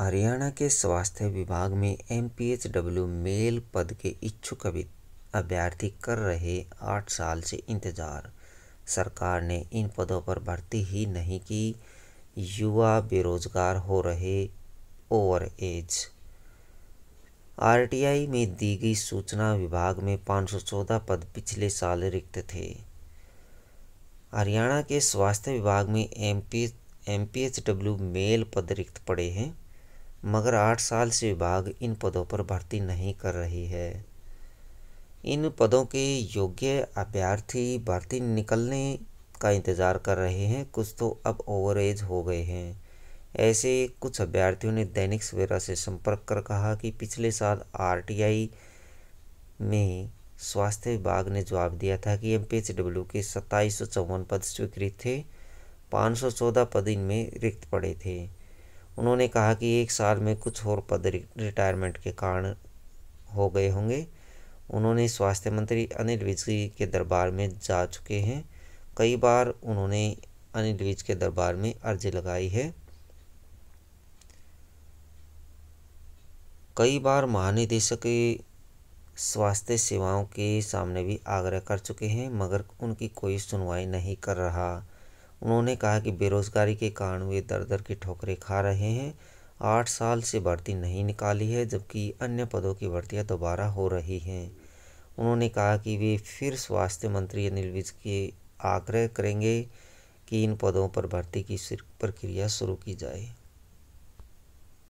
हरियाणा के स्वास्थ्य विभाग में एम मेल पद के इच्छुक अभ्यर्थी कर रहे आठ साल से इंतजार सरकार ने इन पदों पर भर्ती ही नहीं की युवा बेरोजगार हो रहे ओवर एज आरटीआई में दी गई सूचना विभाग में 514 पद पिछले साल रिक्त थे हरियाणा के स्वास्थ्य विभाग में एम डब्ल्यू मेल पद रिक्त पड़े हैं मगर आठ साल से विभाग इन पदों पर भर्ती नहीं कर रही है इन पदों के योग्य अभ्यर्थी भर्ती निकलने का इंतज़ार कर रहे हैं कुछ तो अब ओवर एज हो गए हैं ऐसे कुछ अभ्यर्थियों ने दैनिक सवेरा से संपर्क कर कहा कि पिछले साल आर में स्वास्थ्य विभाग ने जवाब दिया था कि एम के सत्ताईस पद स्वीकृत थे 514 पद इनमें रिक्त पड़े थे उन्होंने कहा कि एक साल में कुछ और पद रिटायरमेंट के कारण हो गए होंगे उन्होंने स्वास्थ्य मंत्री अनिल विज के दरबार में जा चुके हैं कई बार उन्होंने अनिल विज के दरबार में अर्जी लगाई है कई बार महानिदेशक स्वास्थ्य सेवाओं के सामने भी आग्रह कर चुके हैं मगर उनकी कोई सुनवाई नहीं कर रहा उन्होंने कहा कि बेरोजगारी के कारण वे दर दर की ठोकरें खा रहे हैं आठ साल से भर्ती नहीं निकाली है जबकि अन्य पदों की भर्तियाँ दोबारा हो रही हैं उन्होंने कहा कि वे फिर स्वास्थ्य मंत्री अनिल विज के आग्रह करेंगे कि इन पदों पर भर्ती की प्रक्रिया शुरू की जाए